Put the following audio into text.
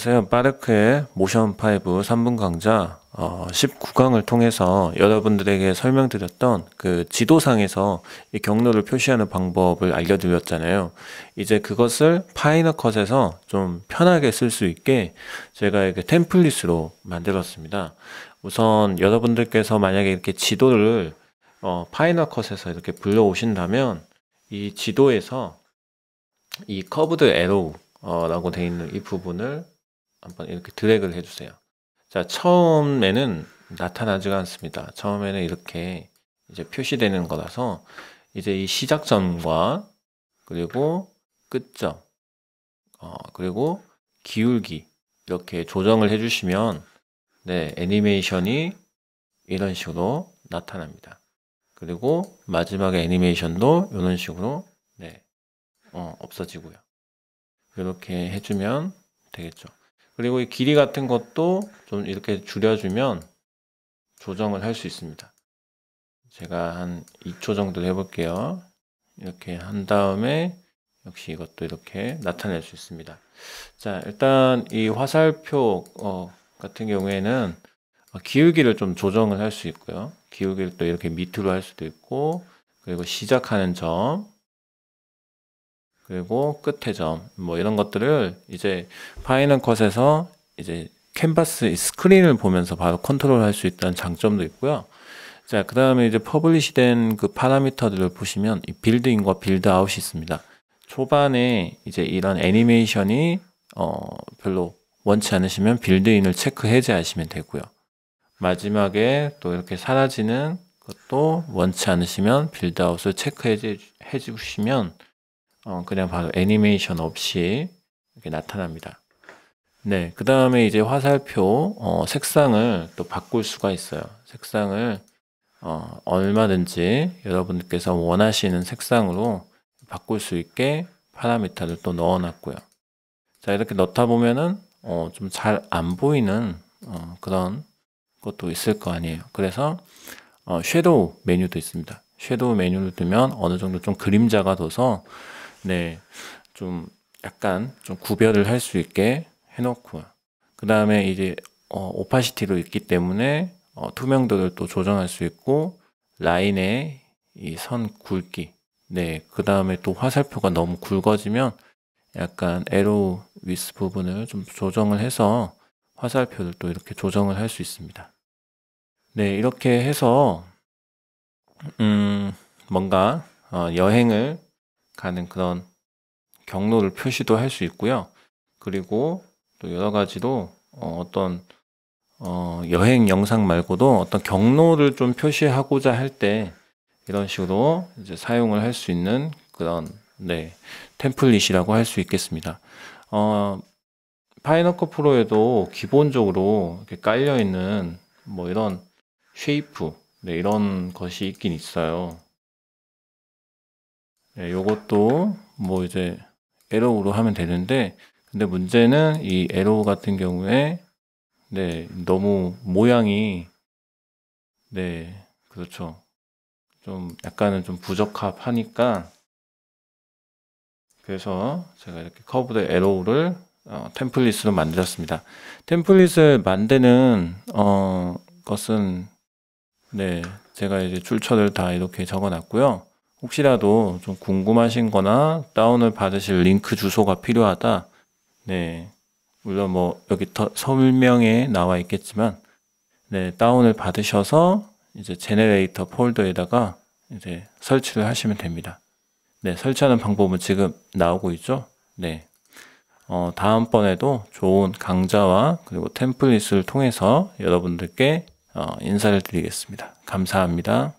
안녕하세요. 빠르크의 모션5 3분 강좌 19강을 어, 통해서 여러분들에게 설명드렸던 그 지도상에서 이 경로를 표시하는 방법을 알려드렸잖아요. 이제 그것을 파이너컷에서 좀 편하게 쓸 수 있게 제가 이렇게 템플릿으로 만들었습니다. 우선 여러분들께서 만약에 이렇게 지도를 어, 파이너컷에서 이렇게 불러오신다면 이 지도에서 이 커브드 에로우 라고 되어 있는 이 부분을 한번 이렇게 드래그를 해주세요. 자, 처음에는 나타나지가 않습니다. 처음에는 이렇게 이제 표시되는 거라서 이제 이 시작점과 그리고 끝점 어, 그리고 기울기 이렇게 조정을 해주시면 네, 애니메이션이 이런 식으로 나타납니다. 그리고 마지막에 애니메이션도 이런 식으로 네, 어, 없어지고요. 이렇게 해주면 되겠죠. 그리고 이 길이 같은 것도 좀 이렇게 줄여주면 조정을 할 수 있습니다. 제가 한 2초 정도 해볼게요. 이렇게 한 다음에 역시 이것도 이렇게 나타낼 수 있습니다. 자, 일단 이 화살표 어, 같은 경우에는 어, 기울기를 좀 조정을 할 수 있고요. 기울기를 또 이렇게 밑으로 할 수도 있고 그리고 시작하는 점 그리고 끝에 점, 뭐 이런 것들을 이제 파이널 컷에서 이제 캔버스 스크린을 보면서 바로 컨트롤 할 수 있다는 장점도 있고요. 자, 그 다음에 이제 퍼블리시 된 그 파라미터들을 보시면 이 빌드인과 빌드 아웃이 있습니다. 초반에 이제 이런 애니메이션이 어, 별로 원치 않으시면 빌드인을 체크 해제하시면 되고요. 마지막에 또 이렇게 사라지는 것도 원치 않으시면 빌드아웃을 체크 해제, 해주시면 어, 그냥 바로 애니메이션 없이 이렇게 나타납니다. 네, 그 다음에 이제 화살표 어, 색상을 또 바꿀 수가 있어요. 색상을 어, 얼마든지 여러분께서 원하시는 색상으로 바꿀 수 있게 파라미터를 또 넣어놨고요. 자, 이렇게 넣다 보면은 어, 좀 잘 안 보이는 어, 그런 것도 있을 거 아니에요. 그래서 어, 섀도우 메뉴도 있습니다. 섀도우 메뉴를 두면 어느 정도 좀 그림자가 둬서 네. 좀 약간 좀 구별을 할 수 있게 해놓고 그 다음에 이제 어, 오파시티로 있기 때문에 어, 투명도를 또 조정할 수 있고 라인의 이 선 굵기 네그 다음에 또 화살표가 너무 굵어지면 약간 에로 위스 부분을 좀 조정을 해서 화살표를 또 이렇게 조정을 할 수 있습니다 네 이렇게 해서 음 뭔가 어, 여행을 가는 그런 경로를 표시도 할 수 있고요. 그리고 또 여러 가지로 어, 떤 어, 여행 영상 말고도 어떤 경로를 좀 표시하고자 할 때 이런 식으로 이제 사용을 할 수 있는 그런 네 템플릿이라고 할 수 있겠습니다. 어, 파이너컷 프로에도 기본적으로 이렇게 깔려 있는 뭐 이런 쉐이프 네, 이런 것이 있긴 있어요. 네, 요것도 뭐 이제 에로우로 하면 되는데 근데 문제는 이 에로우 같은 경우에 네, 너무 모양이 네, 그렇죠. 좀 약간은 좀 부적합하니까 그래서 제가 이렇게 커브드 에로우를 어, 템플릿으로 만들었습니다. 템플릿을 만드는 어, 것은 네, 제가 이제 출처를 다 이렇게 적어놨고요. 혹시라도 좀 궁금하신 거나 다운을 받으실 링크 주소가 필요하다. 네. 물론 뭐 여기 설명에 나와 있겠지만 네, 다운을 받으셔서 이제 제네레이터 폴더에다가 이제 설치를 하시면 됩니다. 네, 설치하는 방법은 지금 나오고 있죠? 네. 어, 다음번에도 좋은 강좌와 그리고 템플릿을 통해서 여러분들께 어, 인사를 드리겠습니다. 감사합니다.